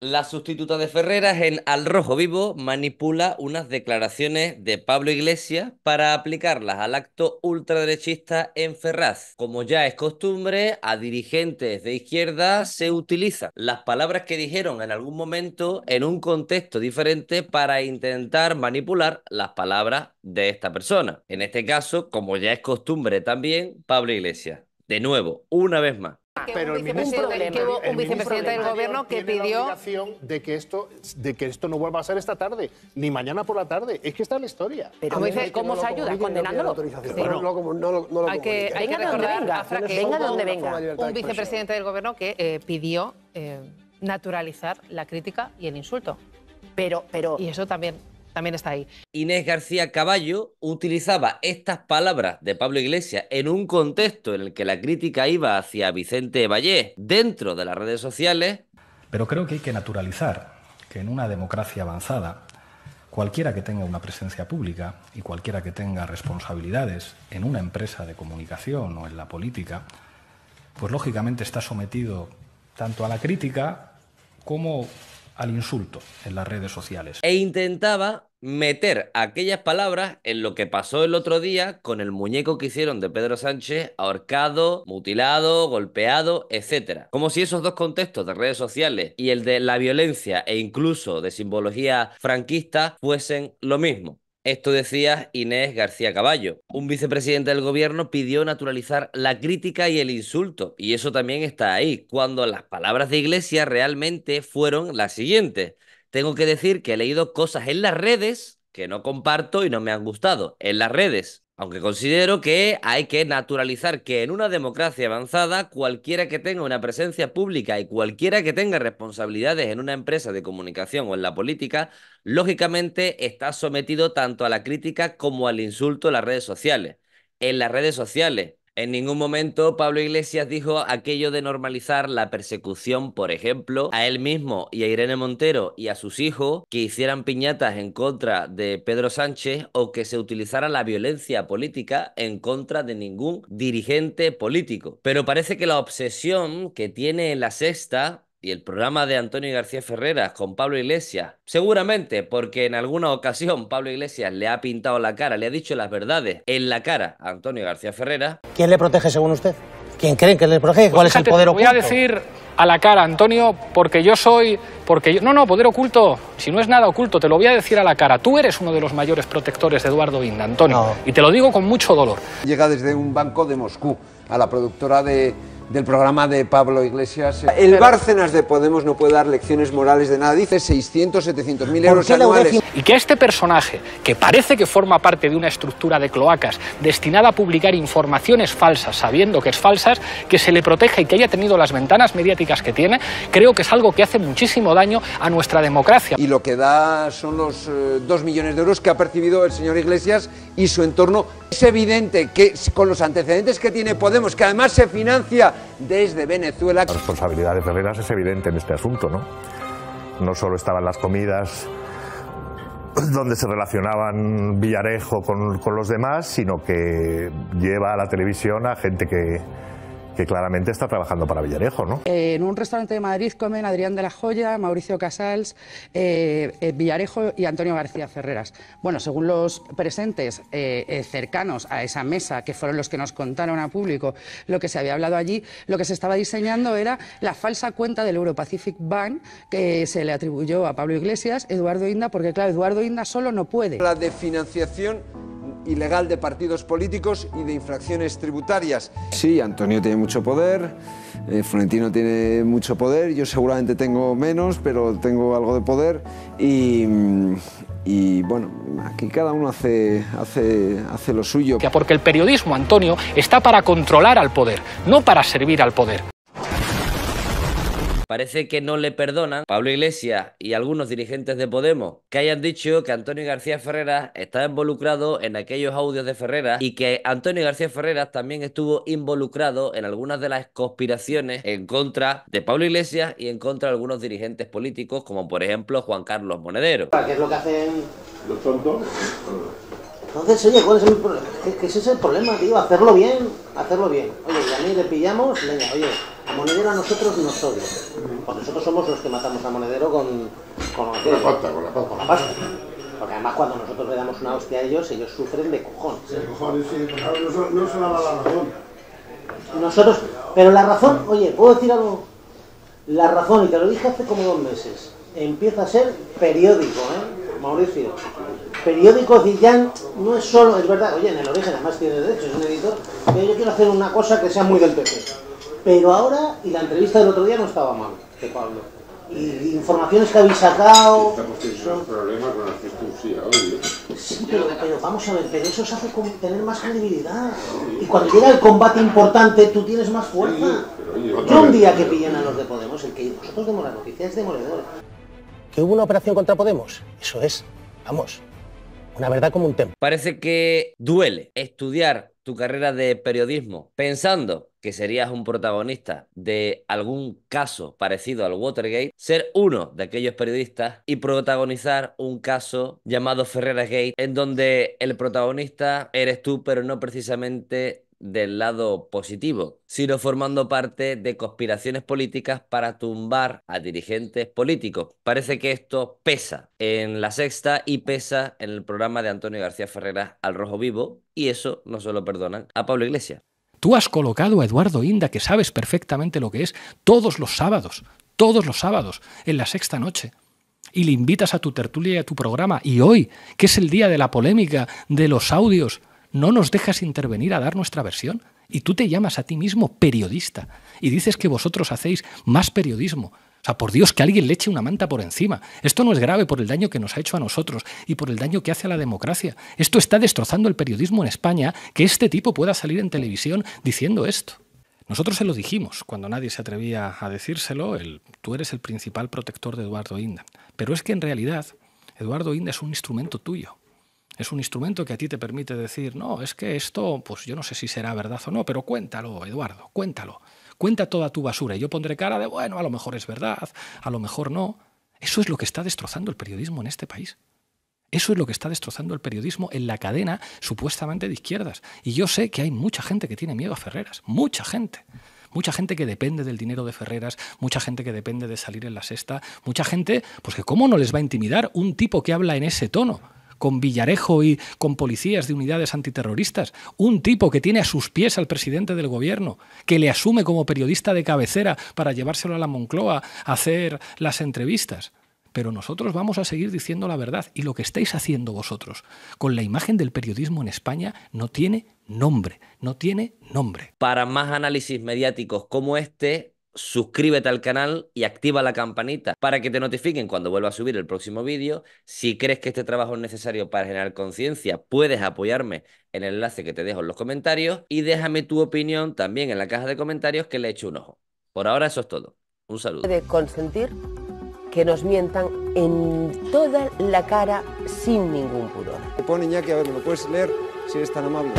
La sustituta de Ferreras en Al Rojo Vivo manipula unas declaraciones de Pablo Iglesias para aplicarlas al acto ultraderechista en Ferraz. Como ya es costumbre, a dirigentes de izquierda se utilizan las palabras que dijeron en algún momento en un contexto diferente para intentar manipular las palabras de esta persona. En este caso, como ya es costumbre también, Pablo Iglesias. De nuevo, una vez más, Ah, pero un vicepresidente, que hubo un vicepresidente del gobierno que pidió la de que esto de que esto no vuelva a ser esta tarde ni mañana por la tarde es que está la historia pero dice, cómo se ayuda condenándolo hay que hay que recordar que venga donde venga un vicepresidente del gobierno que eh, pidió eh, naturalizar la crítica y el insulto pero pero y eso también también está ahí. Inés García Caballo utilizaba estas palabras de Pablo Iglesias en un contexto en el que la crítica iba hacia Vicente Valle dentro de las redes sociales. Pero creo que hay que naturalizar que en una democracia avanzada, cualquiera que tenga una presencia pública y cualquiera que tenga responsabilidades en una empresa de comunicación o en la política, pues lógicamente está sometido tanto a la crítica como al insulto en las redes sociales. E intentaba meter aquellas palabras en lo que pasó el otro día con el muñeco que hicieron de Pedro Sánchez, ahorcado, mutilado, golpeado, etc. Como si esos dos contextos de redes sociales y el de la violencia e incluso de simbología franquista fuesen lo mismo. Esto decía Inés García Caballo. Un vicepresidente del gobierno pidió naturalizar la crítica y el insulto, y eso también está ahí, cuando las palabras de Iglesia realmente fueron las siguientes tengo que decir que he leído cosas en las redes que no comparto y no me han gustado. En las redes. Aunque considero que hay que naturalizar que en una democracia avanzada cualquiera que tenga una presencia pública y cualquiera que tenga responsabilidades en una empresa de comunicación o en la política, lógicamente está sometido tanto a la crítica como al insulto en las redes sociales. En las redes sociales, en ningún momento Pablo Iglesias dijo aquello de normalizar la persecución, por ejemplo, a él mismo y a Irene Montero y a sus hijos que hicieran piñatas en contra de Pedro Sánchez o que se utilizara la violencia política en contra de ningún dirigente político. Pero parece que la obsesión que tiene la sexta y el programa de Antonio García Ferreras con Pablo Iglesias, seguramente porque en alguna ocasión Pablo Iglesias le ha pintado la cara, le ha dicho las verdades en la cara a Antonio García Ferreras. ¿Quién le protege según usted? ¿Quién cree que le protege? ¿Cuál es el poder oculto? Voy a decir a la cara, Antonio, porque yo soy, porque yo, no, no, poder oculto, si no es nada oculto, te lo voy a decir a la cara. Tú eres uno de los mayores protectores de Eduardo Inda, Antonio, y te lo digo con mucho dolor. Llega desde un banco de Moscú a la productora de del programa de Pablo Iglesias. El Bárcenas de Podemos no puede dar lecciones morales de nada. Dice 600, 700 mil euros anuales. Y que este personaje, que parece que forma parte de una estructura de cloacas destinada a publicar informaciones falsas, sabiendo que es falsas, que se le proteja y que haya tenido las ventanas mediáticas que tiene, creo que es algo que hace muchísimo daño a nuestra democracia. Y lo que da son los eh, dos millones de euros que ha percibido el señor Iglesias y su entorno. Es evidente que con los antecedentes que tiene Podemos, que además se financia desde Venezuela. La responsabilidad de Ferreras es evidente en este asunto, ¿no? No solo estaban las comidas donde se relacionaban Villarejo con los demás, sino que lleva a la televisión a gente que, que claramente está trabajando para Villarejo, ¿no? En un restaurante de Madrid comen Adrián de la Joya, Mauricio Casals, eh, eh, Villarejo y Antonio García Ferreras. Bueno, según los presentes eh, cercanos a esa mesa, que fueron los que nos contaron a público lo que se había hablado allí, lo que se estaba diseñando era la falsa cuenta del Euro Pacific Bank que se le atribuyó a Pablo Iglesias, Eduardo Inda, porque claro, Eduardo Inda solo no puede. La de financiación ilegal de partidos políticos y de infracciones tributarias. Sí, Antonio tiene mucho poder, eh, Florentino tiene mucho poder, yo seguramente tengo menos, pero tengo algo de poder y, mm, bueno, aquí cada uno hace, hace, hace lo suyo. Porque el periodismo, Antonio, está para controlar al poder, no para servir al poder. Parece que no le perdonan Pablo Iglesias y algunos dirigentes de Podemos que hayan dicho que Antonio García Ferreras está involucrado en aquellos audios de Ferreras y que Antonio García Ferreras también estuvo involucrado en algunas de las conspiraciones en contra de Pablo Iglesias y en contra de algunos dirigentes políticos, como por ejemplo Juan Carlos Monedero. Ah, ¿Qué es lo que hacen los tontos? Entonces, oye, ¿cuál es el problema? Que es el problema, tío? Hacerlo bien, hacerlo bien. Oye, a mí le pillamos, venga, oye, Monedero a nosotros nos odia. Porque nosotros somos los que matamos a Monedero con, la pasta, Porque además cuando nosotros le damos una hostia a ellos, ellos sufren de cojones. no, razón. Nosotros, pero la razón, oye, ¿puedo decir algo? La razón, y te lo dije hace como dos meses, empieza a ser periódico, ¿eh? Mauricio. Periódico Dillán no es solo, es verdad, oye, en el origen además tiene derecho, es un editor, pero yo quiero hacer una cosa que sea muy del PP. Pero ahora, y la entrevista del otro día no estaba mal, de Pablo. Y informaciones que habéis sacado. Estamos teniendo con la circuncía obvio. Sí, pero, vamos a ver, pero eso os hace tener más credibilidad. Y cuando llega el combate importante, tú tienes más fuerza. Yo un día que pillen a los de Podemos, el que nosotros demos la noticia es demoledor. ¿Que hubo una operación contra Podemos? Eso es, vamos, una verdad como un templo. Parece que duele estudiar tu carrera de periodismo pensando que serías un protagonista de algún caso parecido al Watergate, ser uno de aquellos periodistas y protagonizar un caso llamado Ferreras Gate, en donde el protagonista eres tú, pero no precisamente del lado positivo, sino formando parte de conspiraciones políticas para tumbar a dirigentes políticos. Parece que esto pesa en la sexta y pesa en el programa de Antonio García Ferreras al Rojo Vivo, y eso no se lo perdonan a Pablo Iglesias. Tú has colocado a Eduardo Inda, que sabes perfectamente lo que es, todos los sábados, todos los sábados, en la sexta noche. Y le invitas a tu tertulia y a tu programa. Y hoy, que es el día de la polémica, de los audios, no nos dejas intervenir a dar nuestra versión. Y tú te llamas a ti mismo periodista. Y dices que vosotros hacéis más periodismo por Dios, que alguien le eche una manta por encima. Esto no es grave por el daño que nos ha hecho a nosotros y por el daño que hace a la democracia. Esto está destrozando el periodismo en España, que este tipo pueda salir en televisión diciendo esto. Nosotros se lo dijimos cuando nadie se atrevía a decírselo, el, tú eres el principal protector de Eduardo Inda. Pero es que en realidad Eduardo Inda es un instrumento tuyo. Es un instrumento que a ti te permite decir, no, es que esto, pues yo no sé si será verdad o no, pero cuéntalo, Eduardo, cuéntalo. Cuenta toda tu basura y yo pondré cara de, bueno, a lo mejor es verdad, a lo mejor no. Eso es lo que está destrozando el periodismo en este país. Eso es lo que está destrozando el periodismo en la cadena supuestamente de izquierdas. Y yo sé que hay mucha gente que tiene miedo a Ferreras, mucha gente. Mucha gente que depende del dinero de Ferreras, mucha gente que depende de salir en la sexta, mucha gente, pues que cómo no les va a intimidar un tipo que habla en ese tono con Villarejo y con policías de unidades antiterroristas. Un tipo que tiene a sus pies al presidente del gobierno, que le asume como periodista de cabecera para llevárselo a la Moncloa a hacer las entrevistas pero nosotros vamos a seguir diciendo la verdad y lo que estáis haciendo vosotros con la imagen del periodismo en España no tiene nombre, no tiene nombre. Para más análisis mediáticos como este, suscríbete al canal y activa la campanita para que te notifiquen cuando vuelva a subir el próximo vídeo. Si crees que este trabajo es necesario para generar conciencia, puedes apoyarme en el enlace que te dejo en los comentarios y déjame tu opinión también en la caja de comentarios que le echo un ojo. Por ahora eso es todo. Un saludo. De consentir que nos mientan en toda la cara sin ningún pudor. a ver, ¿me lo puedes leer si eres tan amable?